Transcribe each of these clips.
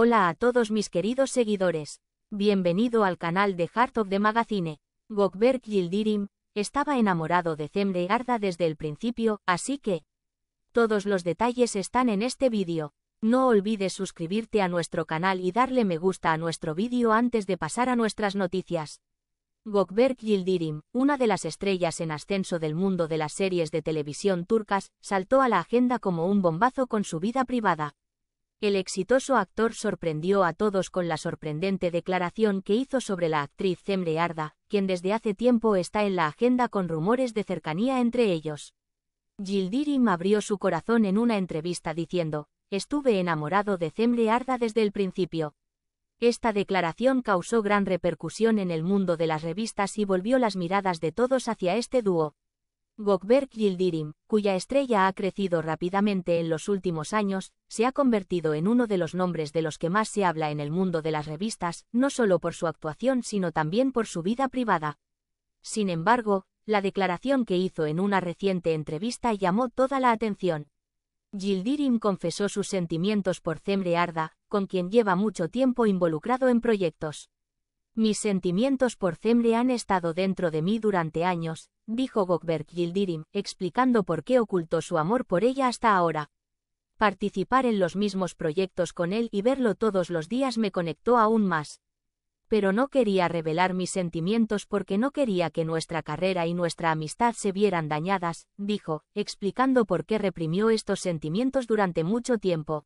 Hola a todos mis queridos seguidores. Bienvenido al canal de Heart of the Magazine. Gokberk Yildirim estaba enamorado de Zemre Arda desde el principio, así que... Todos los detalles están en este vídeo. No olvides suscribirte a nuestro canal y darle me gusta a nuestro vídeo antes de pasar a nuestras noticias. Gokberk Yildirim, una de las estrellas en ascenso del mundo de las series de televisión turcas, saltó a la agenda como un bombazo con su vida privada. El exitoso actor sorprendió a todos con la sorprendente declaración que hizo sobre la actriz Zemre Arda, quien desde hace tiempo está en la agenda con rumores de cercanía entre ellos. Gildirim abrió su corazón en una entrevista diciendo, estuve enamorado de Zemre Arda desde el principio. Esta declaración causó gran repercusión en el mundo de las revistas y volvió las miradas de todos hacia este dúo. Gokberg gildirim cuya estrella ha crecido rápidamente en los últimos años, se ha convertido en uno de los nombres de los que más se habla en el mundo de las revistas, no solo por su actuación sino también por su vida privada. Sin embargo, la declaración que hizo en una reciente entrevista llamó toda la atención. Gildirim confesó sus sentimientos por Zemre Arda, con quien lleva mucho tiempo involucrado en proyectos. Mis sentimientos por Zemre han estado dentro de mí durante años, dijo Gokberg Gildirim, explicando por qué ocultó su amor por ella hasta ahora. Participar en los mismos proyectos con él y verlo todos los días me conectó aún más. Pero no quería revelar mis sentimientos porque no quería que nuestra carrera y nuestra amistad se vieran dañadas, dijo, explicando por qué reprimió estos sentimientos durante mucho tiempo.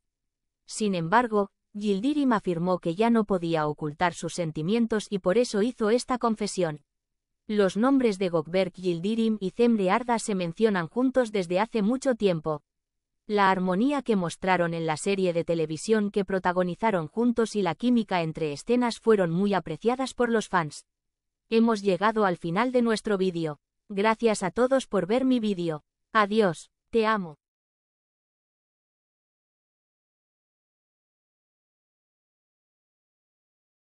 Sin embargo, Gildirim afirmó que ya no podía ocultar sus sentimientos y por eso hizo esta confesión. Los nombres de Gokberg, Gildirim y Zemre Arda se mencionan juntos desde hace mucho tiempo. La armonía que mostraron en la serie de televisión que protagonizaron juntos y la química entre escenas fueron muy apreciadas por los fans. Hemos llegado al final de nuestro vídeo. Gracias a todos por ver mi vídeo. Adiós, te amo.